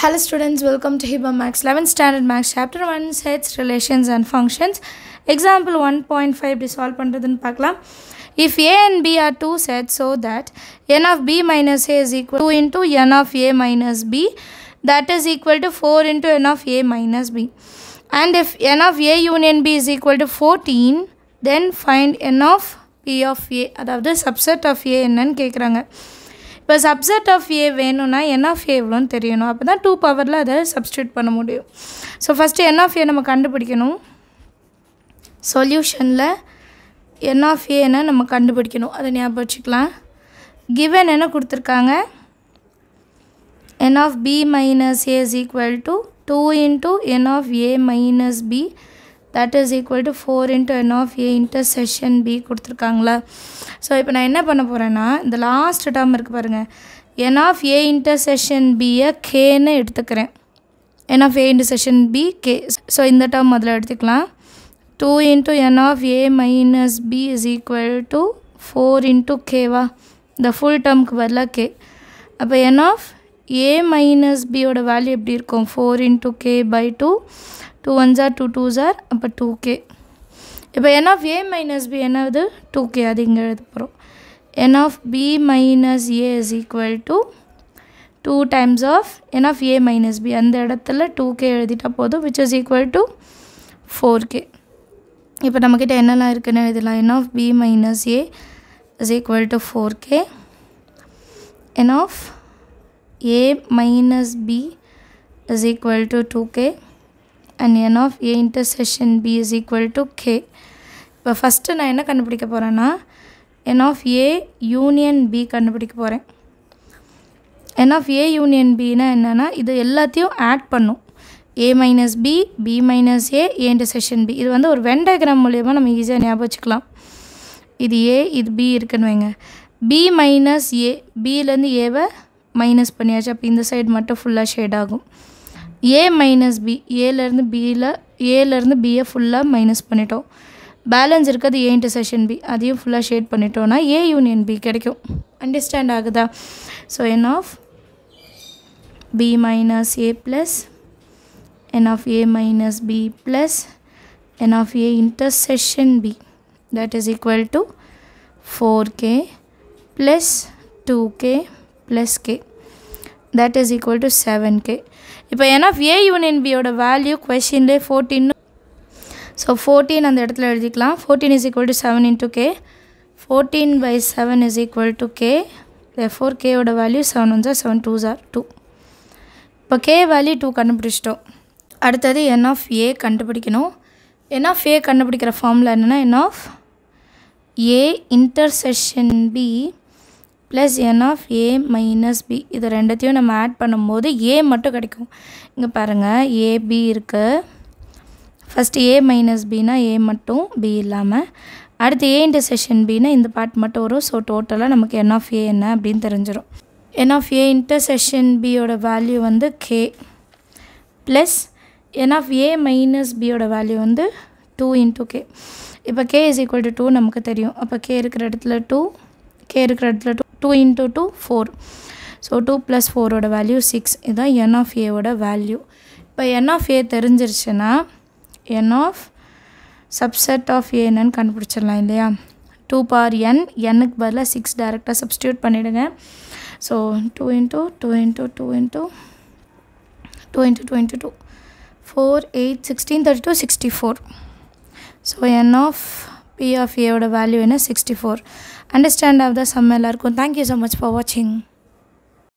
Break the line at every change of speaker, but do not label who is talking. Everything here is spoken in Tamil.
Hello students, welcome to HIBA Max 11th Standard Max Chapter 1 Sets, Relations and Functions. Example 1.5 dissolve பண்ணுறதுன்னு பார்க்கலாம் If A and B are two sets so that n of B minus A is equal to 2 into n of A minus B that is equal to 4 into n of A minus B. And if n of A union B is equal to 14 then find n of P of A அதாவது subset of A என்னன்னு கேட்குறாங்க இப்போ சப்செட் ஆஃப் ஏ வேணும்னா என் ஆஃப் ஏ எவ்வளோன்னு தெரியணும் அப்போ தான் டூ பவரில் அதை சப்ஸ்டியூட் பண்ண முடியும் so first N of A நம்ம கண்டுபிடிக்கணும் சொல்யூஷனில் என் ஆஃப் ஏன்னு நம்ம கண்டுபிடிக்கணும் அதை ஞாபகம் வச்சுக்கலாம் கிவன் என்ன கொடுத்துருக்காங்க N of B minus A is equal to two into N of A minus B that is equal to four into N of A session B கொடுத்துருக்காங்களா ஸோ இப்போ நான் என்ன பண்ண போகிறேன்னா இந்த லாஸ்ட் டேர்ம் இருக்குது பாருங்கள் n of A intersection பியை கேன்னு எடுத்துக்கிறேன் n of A session B k so இந்த டேர்ம் அதில் எடுத்துக்கலாம் two into N of A minus B is equal to four into கேவா இந்த ஃபுல் டேர்முக்கு பதிலாக கே அப்போ என் ஆஃப் ஏ மைனஸ் பியோட வேல்யூ எப்படி இருக்கும் four into k by two two one ஜார் டூ டூ ஜார் அப்போ டூ கே இப்போ n of A minus B என்னது டூ கே அது இங்கே எழுத போகிறோம் n of B minus A is equal to two times of n of A minus B அந்த இடத்துல டூ கே எழுதிட்டால் போதும் which is equal to four k இப்போ நம்மக்கிட்ட என்னெல்லாம் இருக்குன்னு எழுதலாம் n of B minus A is equal to four k n of a minus b is equal to 2k and n of a intersection b is equal to k இப்போ ஃபஸ்ட்டு நான் என்ன கண்டுபிடிக்க போகிறேன்னா n of A union B கண்டுபிடிக்க போகிறேன் என் ஆஃப் ஏ யூனியன் பின்னா என்னென்னா இது எல்லாத்தையும் ஆட் பண்ணும் A minus B B minus A A session B இது வந்து ஒரு வென் டயக்ராம் நம்ம ஈஸியாக ஞாபகம் வச்சுக்கலாம் இது ஏ இது பி இருக்குன்னு வைங்க பி மைனஸ் ஏ பியிலேருந்து ஏவை மைனஸ் பண்ணியாச்சு அப்போ இந்த சைடு மட்டும் ஃபுல்லாக ஷேட் ஆகும் ஏ மைனஸ் பி ஏலேருந்து பியில் ஏலேருந்து பியை ஃபுல்லாக மைனஸ் பண்ணிட்டோம் பேலன்ஸ் இருக்கிறது ஏ செஷன் பி அதையும் ஃபுல்லாக ஷேட் பண்ணிட்டோம்னா ஏ யூனியன் பி கிடைக்கும் அண்டர்ஸ்டாண்ட் ஆகுதா so n of B minus A plus n of A minus B plus n of A session B that is equal to four k plus two k plus k that is is equal seven k இப்போ ஏன்னா ஏ யூனியன் பியோட வேல்யூ கொஷின்லேயே ஃபோர்டீன்னு ஸோ ஃபோர்டீன் அந்த இடத்துல எழுதிக்கலாம் fourteen is equal to seven into k fourteen by seven is equal to k four கேயோட வேல்யூ செவன் ஒன் சார் செவன் டூ சார் டூ இப்போ கே வேல்யூ டூ கண்டுபிடிச்சிட்டோம் அடுத்தது என் ஆஃப் ஏ கண்டுபிடிக்கணும் என் ஆஃப் ஏ கண்டுபிடிக்கிற ஃபார்மில் என்னென்னா n of A intersection B plus n of A minus B இது ரெண்டத்தையும் நம்ம ஆட் பண்ணும்போது ஏ மட்டும் கிடைக்கும் இங்கே பாருங்கள் ஏபி இருக்குது ஃபஸ்ட்டு ஏ மைனஸ் பினா ஏ மட்டும் பி இல்லாமல் அடுத்து ஏ இன்ட்டு செஷன் பினா இந்த பார்ட் மட்டும் வரும் ஸோ டோட்டலாக நமக்கு என் ஆஃப் ஏ என்ன அப்படின்னு தெரிஞ்சிடும் n of A intersection பியோட வேல்யூ வந்து k plus n of A minus பியோட வேல்யூ வந்து டூ இன்ட்டு கே இப்போ k is equal to two நமக்கு தெரியும் அப்போ கே இருக்கிற இடத்துல டூ கே இருக்கிற இடத்துல two two into two four so two plus ஃபோரோட வேல்யூ சிக்ஸ் இதுதான் என் ஆஃப் ஏவோட வேல்யூ இப்போ என் ஆஃப் ஏ தெரிஞ்சிருச்சுன்னா என் ஆஃப் சப்செட் ஆஃப் ஏன்னு கண்டுபிடிச்சிடலாம் இல்லையா டூ பார் என் என்னுக்கு பதிலாக சிக்ஸ் டேரெக்டாக சப்ஸ்டியூட் பண்ணிவிடுங்க so two into two into two into two into two into two four eight sixteen thirty two sixty four so n of B of ஏவோட வேல்யூ என்ன sixty four understand of the sum thank you so much for watching